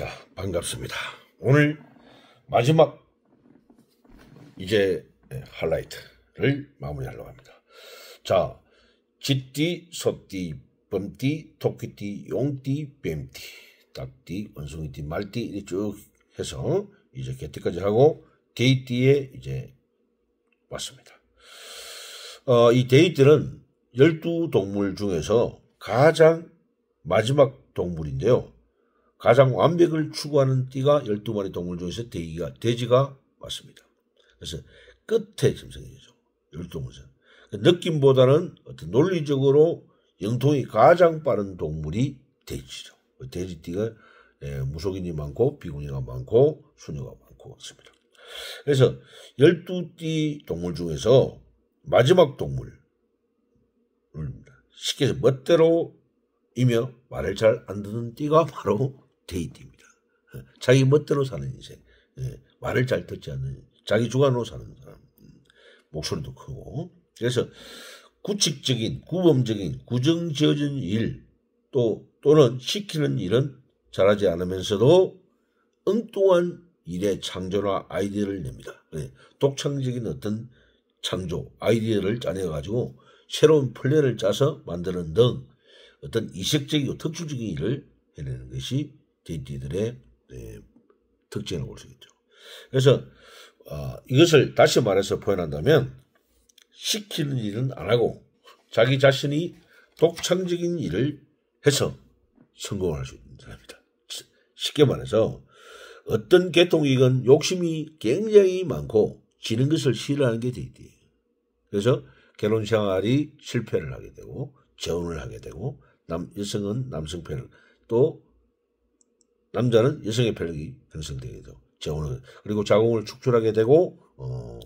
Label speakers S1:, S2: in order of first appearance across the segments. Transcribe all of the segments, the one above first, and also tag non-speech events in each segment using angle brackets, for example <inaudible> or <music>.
S1: 자, 반갑습니다. 오늘 마지막 이제 할라이트를 마무리하려고 합니다. 자, 쥐띠, 소띠, 범띠, 토끼띠, 용띠, 뱀띠, 닭띠, 원숭이띠, 말띠 이렇게 쭉 해서 이제 개띠까지 하고 데이띠에 이제 왔습니다. 어, 이 데이띠는 1 2 동물 중에서 가장 마지막 동물인데요. 가장 완벽을 추구하는 띠가 12마리 동물 중에서 대기가, 돼지가 맞습니다. 그래서 끝에 짐승이죠. 12동물은. 그 느낌보다는 어떤 논리적으로 영통이 가장 빠른 동물이 돼지죠. 그 돼지띠가 예, 무속인이 많고 비군이가 많고 수녀가 많고 그렇습니다. 그래서 12띠 동물 중에서 마지막 동물입니다. 쉽게 멋대로 이며 말을 잘 안 듣는 띠가 바로 데이트입니다. 어, 자기 멋대로 사는 인생, 예, 말을 잘 듣지 않는 자기 주관으로 사는 사람, 음, 목소리도 크고 그래서 구칙적인, 구범적인, 구정 지어진 일, 또, 또는 시키는 일은 잘하지 않으면서도 엉뚱한 일의 창조나 아이디어를 냅니다. 예, 독창적인 어떤 창조, 아이디어를 짜내가지고 새로운 플랜을 짜서 만드는 등 어떤 이색적이고 특수적인 일을 해내는 것이 DD들의 네, 특징을 볼 수 있죠. 그래서 아, 이것을 다시 말해서 표현한다면 시키는 일은 안 하고 자기 자신이 독창적인 일을 해서 성공을 할 수 있는 사람이다. 쉽게 말해서 어떤 개통이건 욕심이 굉장히 많고 지는 것을 싫어하는 게 DD예요. 그래서 결혼 생활이 실패를 하게 되고 재혼을 하게 되고 남 여성은 남성 편을 또 남자는 여성의 편력이 형성되게 되고 재혼을 그리고 자궁을 축출하게 되고 어,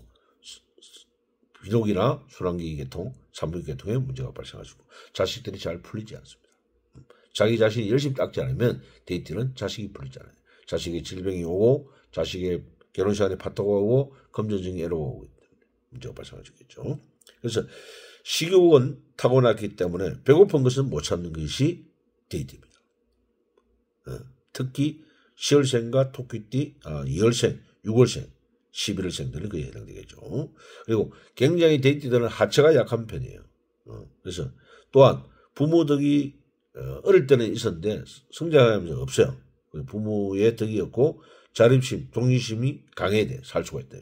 S1: 비록이나 수란기 계통, 산부인 계통에 문제가 발생하고 자식들이 잘 풀리지 않습니다. 음, 자기 자신이 열심히 닦지 않으면 데이트는 자식이 풀리지 않아요. 자식의 질병이 오고 자식의 결혼 시간에 파토가 오고 검전증이 애로가 오고 때문에 문제가 발생하시겠죠. 그래서 식욕은 타고났기 때문에 배고픈 것은 못찾는 것이 데이트입니다. 네. 특히 10월생과 토끼띠, 아, 2월생, 6월생, 11월생들은 그에 해당되겠죠. 그리고 굉장히 대띠들은 하체가 약한 편이에요. 어, 그래서 또한 부모 덕이 어, 어릴 때는 있었는데 성장하면서 없어요. 그 부모의 덕이었고 자립심, 동립심이 강해야 돼. 살 수가 있다.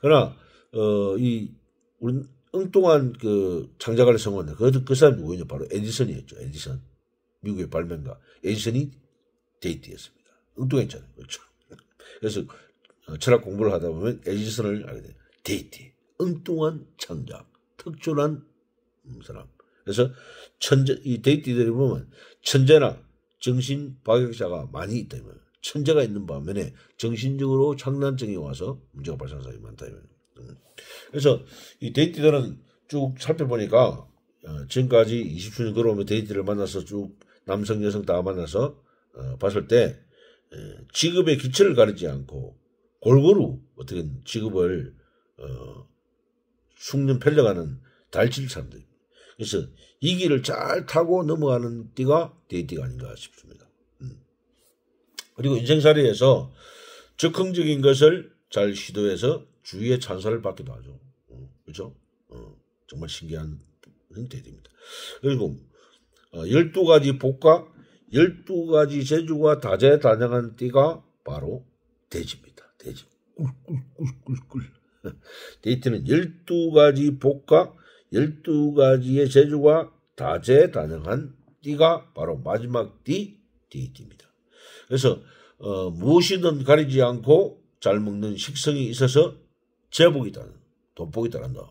S1: 그러나 어, 이 우리 엉뚱한 그 창작을 성공한 그, 그 사람이 누구냐 바로 에디슨이었죠. 에디슨 미국의 발명가 에디슨이 데이트였습니다. 엉뚱했잖아요. 그렇죠. <laughs> 그래서 어, 철학 공부를 하다 보면 에지슨을 알게 돼요. 데이트. 엉뚱한 창작. 특출한 음, 사람. 그래서 천재, 이 데이트들이 보면 천재나 정신 박역자가 많이 있다. 천재가 있는 반면에 정신적으로 장난증이 와서 문제가 발생한 사 많다. 음. 그래서 이 데이트들은 쭉 살펴보니까 어, 지금까지 20수년 걸어오면 데이트를 만나서 쭉 남성 여성 다 만나서 어, 봤을 때 직업의 어, 기체를 가리지 않고 골고루 어떻게 직업을 어, 숙련 펼려가는 달질 사람들 그래서 이 길을 잘 타고 넘어가는 띠가 데이띠가 아닌가 싶습니다. 음. 그리고 인생살이에서 적흥적인 것을 잘 시도해서 주위의 찬사를 받기도 하죠. 어, 그렇죠? 어, 정말 신기한 데이입니다 그리고 1 어, 2 가지 복과 1 2 가지 재주가 다재다능한 띠가 바로 돼지입니다. 돼지. 꿀꿀꿀꿀꿀. <laughs> 데이트는 열두 가지 복과 열두 가지의 재주가 다재다능한 띠가 바로 마지막 띠, 데이트입니다. 그래서 어, 무엇이든 가리지 않고 잘 먹는 식성이 있어서 제복이다. 돈복이다. 한다.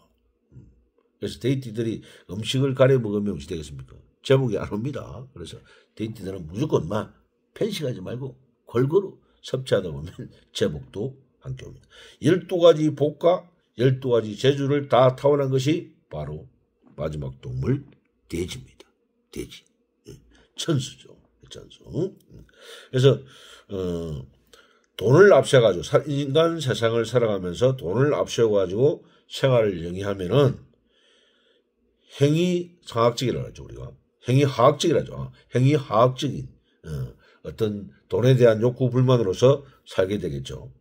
S1: 그래서 데이트들이 음식을 가려 먹으면 음식 되겠습니까? 제목이 안 옵니다. 그래서 데이트 때는 무조건만 편식하지 말고 골고루 섭취하다 보면 <laughs> 제목도 함께 옵니다. 12가지 복과 12가지 재주를 다 타원한 것이 바로 마지막 동물 돼지입니다. 돼지. 예. 천수죠. 천수. 음. 그래서 어, 돈을 앞세가지고 인간 세상을 살아가면서 돈을 앞세가지고 생활을 영위하면은 행위 상학적이라 하죠 우리가 행위화학적이라죠. 행위화학적인 어, 떤 돈에 대한 욕구 불만으로서 살게 되겠죠.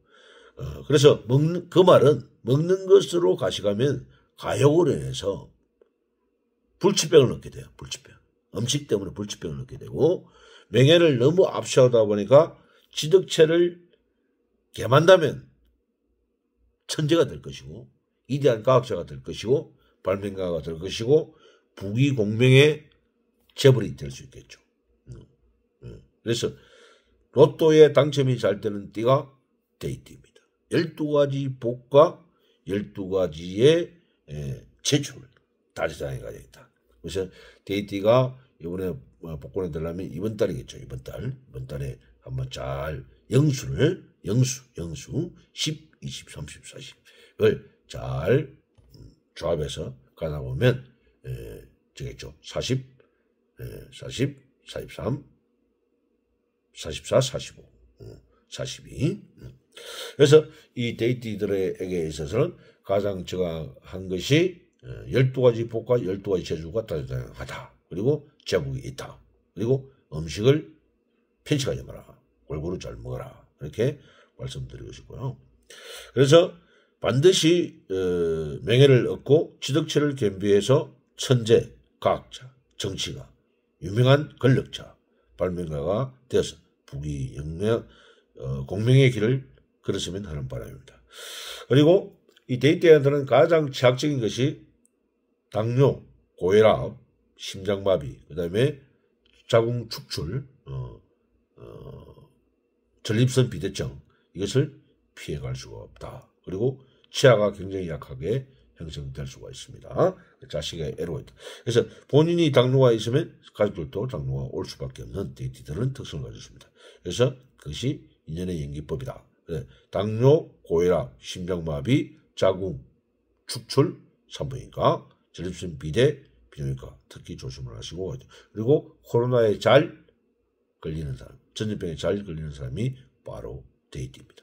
S1: 어, 그래서 먹는 그 말은 먹는 것으로 가시가면 가욕을 인해서 불치병을 얻게 돼요. 불치병. 음식 때문에 불치병을 얻게 되고 명예를 너무 앞세우다 보니까 지덕체를 개만다면 천재가 될 것이고 이대한 과학자가 될 것이고 발명가가 될 것이고 부귀공명의 재벌이 될 수 있겠죠. 음, 음. 그래서 로또에 당첨이 잘 되는 띠가 데이트입니다. 12가지 복과 12가지의 재출을 다재이 가지고 다 그래서 데이트가 이번에 뭐 복권에 들려면 이번 달이겠죠. 이번 달. 이번 달에 한번 잘 영수를, 영수, 영수, 10, 20, 30, 40을 잘 음, 조합해서 가다 보면, 에, 예, 되겠죠. 40, 40, 43, 44, 45, 42. 그래서 이 데이티들에게 있어서는 가장 적한 것이 12가지 어, 복과 12가지 재주가 다양하다. 그리고 제복이 있다. 그리고 음식을 편식하지 마라. 골고루 잘 먹어라. 이렇게 말씀드리고 싶고요. 그래서 반드시 어, 명예를 얻고 지덕체를 겸비해서 천재, 과학자, 정치가 유명한 권력자 발명가가 되어서 북이 영명 어, 공명의 길을 걸었으면 하는 바람입니다. 그리고 이 데이트한테는 가장 취약적인 것이 당뇨, 고혈압, 심장마비, 그 다음에 자궁 축출, 어, 어, 전립선 비대증 이것을 피해갈 수가 없다. 그리고 치아가 굉장히 약하게 형성될 수가 있습니다. 그 자식의 에로이드. 그래서 본인이 당뇨가 있으면 가족들도 당뇨가 올 수밖에 없는 데이티드는 특성을 가지고 있습니다. 그래서 그것이 인연의 연기법이다. 당뇨, 고혈압, 심장마비, 자궁, 축출, 산부인과, 전립선 비대, 비뇨기과 특히 조심을 하시고 그리고 코로나에 잘 걸리는 사람, 전염병에 잘 걸리는 사람이 바로 데이티입니다.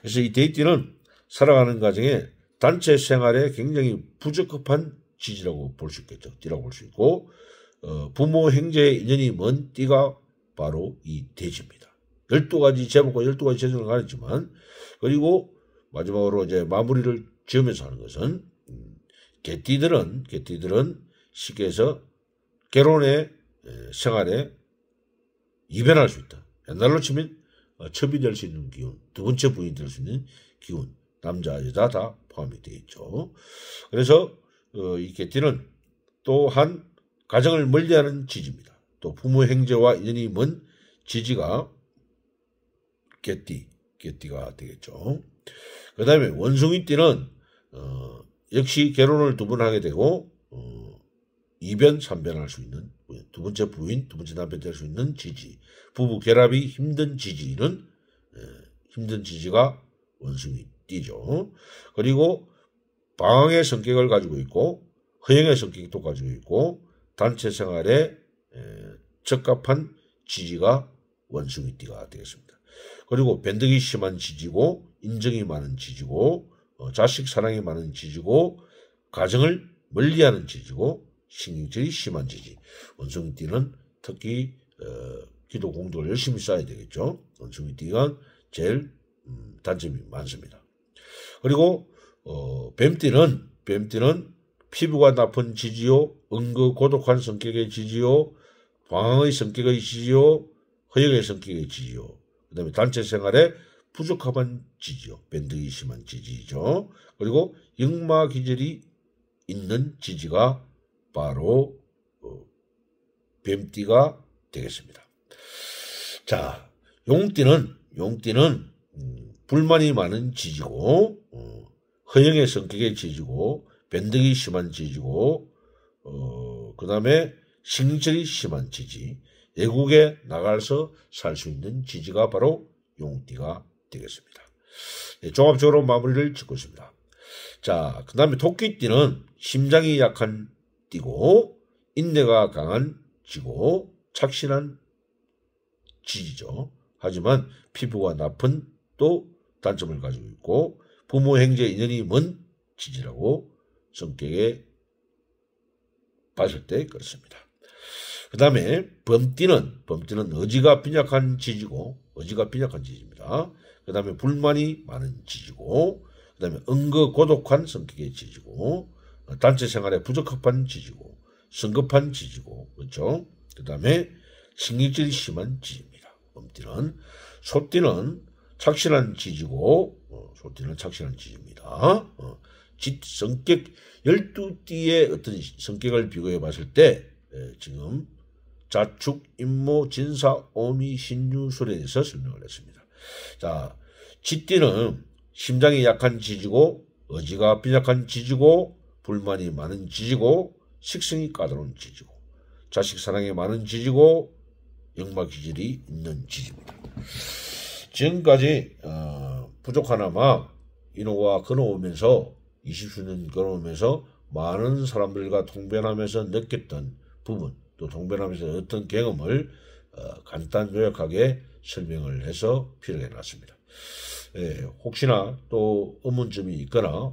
S1: 그래서 이 데이티는 살아가는 과정에 단체 생활에 굉장히 부적합한 지지라고 볼 수 있겠죠. 띠라고 볼 수 있고 어, 부모 행제의 인연이 먼 띠가 바로 이 돼지입니다. 12가지 제목과 12가지 제정을가르지만 그리고 마지막으로 이제 마무리를 지으면서 하는 것은 음, 개띠들은 개띠들은 시기에서 결혼의 생활에 이변할 수 있다. 옛날로 치면 어, 첩이 될 수 있는 기운, 두 번째 부인이 될 수 있는 기운, 남자 여자 다 포함이 되어 있죠. 그래서 어, 이 개띠는 또한 가정을 멀리하는 지지입니다. 또 부모 행제와 인연이 먼 지지가 개띠, 개띠가 되겠죠. 그 다음에 원숭이띠는 어, 역시 결혼을 두 번 하게 되고 어, 이변, 삼변할 수 있는 두 번째 부인, 두 번째 남편 될 수 있는 지지, 부부 결합이 힘든 지지는 에, 예, 힘든 지지가 원숭이 띠죠. 그리고 방황의 성격을 가지고 있고 허영의 성격도 가지고 있고 단체 생활에 적합한 지지가 원숭이 띠가 되겠습니다. 그리고 변덕이 심한 지지고 인정이 많은 지지고 어, 자식 사랑이 많은 지지고 가정을 멀리하는 지지고 신경질이 심한 지지. 원숭이 띠는 특히 어, 기도 공도를 열심히 쌓아야 되겠죠. 원숭이 띠가 제일 음, 단점이 많습니다. 그리고 어, 뱀띠는 뱀띠는 피부가 나쁜 지지요, 은근 고독한 성격의 지지요, 방황의 성격의 지지요, 허영의 성격의 지지요. 그다음에 단체 생활에 부족함한 지지요, 밴드기 심한 지지죠. 그리고 역마 기질이 있는 지지가 바로 어, 뱀띠가 되겠습니다. 자, 용띠는 용띠는 음, 불만이 많은 지지고 어, 허영의 성격의 지지고 변덕이 심한 지지고 어, 그 다음에 식절이 심한 지지 외국에 나가서 살 수 있는 지지가 바로 용띠가 되겠습니다. 네, 종합적으로 마무리를 짓고 있습니다. 자, 그 다음에 토끼띠는 심장이 약한 띠고 인내가 강한 지고 착신한 지지죠. 하지만 피부가 나쁜 또 단점을 가지고 있고 부모 행제 인연이 먼 지지라고 성격에 봤을 때 그렇습니다. 그 다음에 범띠는 범띠는 의지가 빈약한 지지고 의지가 빈약한 지지입니다. 그 다음에 불만이 많은 지지고 그 다음에 은거 고독한 성격의 지지고 단체 생활에 부적합한 지지고 성급한 지지고 그렇죠. 그 다음에 승리질 심한 지지입니다. 범띠는 소띠는 착실한 지지고 어, 소띠는 착실한 지지입니다. 어, 집 성격 열두 띠의 어떤 성격을 비교해 봤을 때 예, 지금 자축, 임모, 진사, 오미, 신유, 술에 대해서 설명을 했습니다. 자, 지띠는 심장이 약한 지지고 어지가 빈약한 지지고 불만이 많은 지지고 식성이 까다로운 지지고 자식 사랑에 많은 지지고 역마 기질이 있는 지지입니다. 지금까지 어, 부족하나마 인호와 걸어오면서 20수년 걸어오면서 많은 사람들과 동변하면서 느꼈던 부분 또 동변하면서 어떤 경험을 어, 간단 요약하게 설명을 해서 필요해 놨습니다. 예, 혹시나 또 의문점이 있거나